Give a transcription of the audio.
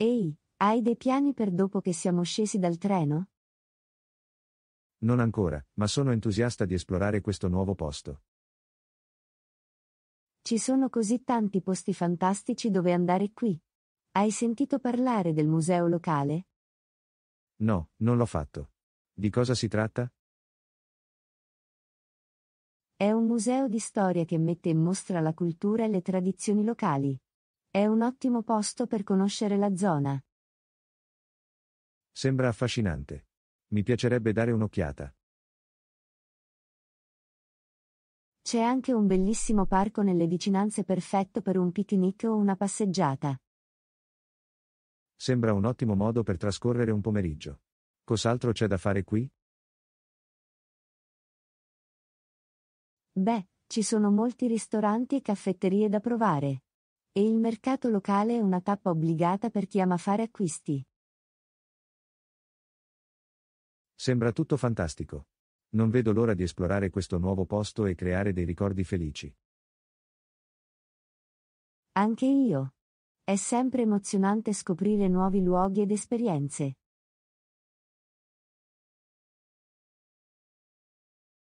Ehi, hai dei piani per dopo che siamo scesi dal treno? Non ancora, ma sono entusiasta di esplorare questo nuovo posto. Ci sono così tanti posti fantastici dove andare qui. Hai sentito parlare del museo locale? No, non l'ho fatto. Di cosa si tratta? È un museo di storia che mette in mostra la cultura e le tradizioni locali. È un ottimo posto per conoscere la zona. Sembra affascinante. Mi piacerebbe dare un'occhiata. C'è anche un bellissimo parco nelle vicinanze perfetto per un picnic o una passeggiata. Sembra un ottimo modo per trascorrere un pomeriggio. Cos'altro c'è da fare qui? Beh, ci sono molti ristoranti e caffetterie da provare. E il mercato locale è una tappa obbligata per chi ama fare acquisti. Sembra tutto fantastico. Non vedo l'ora di esplorare questo nuovo posto e creare dei ricordi felici. Anche io. È sempre emozionante scoprire nuovi luoghi ed esperienze.